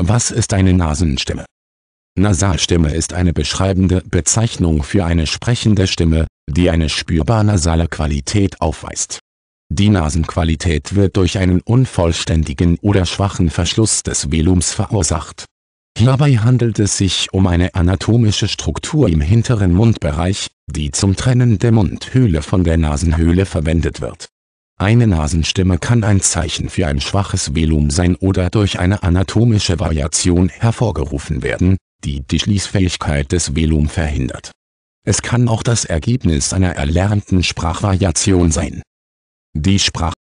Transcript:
Was ist eine Nasenstimme? Nasalstimme ist eine beschreibende Bezeichnung für eine sprechende Stimme, die eine spürbar nasale Qualität aufweist. Die Nasenqualität wird durch einen unvollständigen oder schwachen Verschluss des Velums verursacht. Hierbei handelt es sich um eine anatomische Struktur im hinteren Mundbereich, die zum Trennen der Mundhöhle von der Nasenhöhle verwendet wird eine Nasenstimme kann ein Zeichen für ein schwaches Velum sein oder durch eine anatomische Variation hervorgerufen werden, die die Schließfähigkeit des Velum verhindert. Es kann auch das Ergebnis einer erlernten Sprachvariation sein. Die Sprache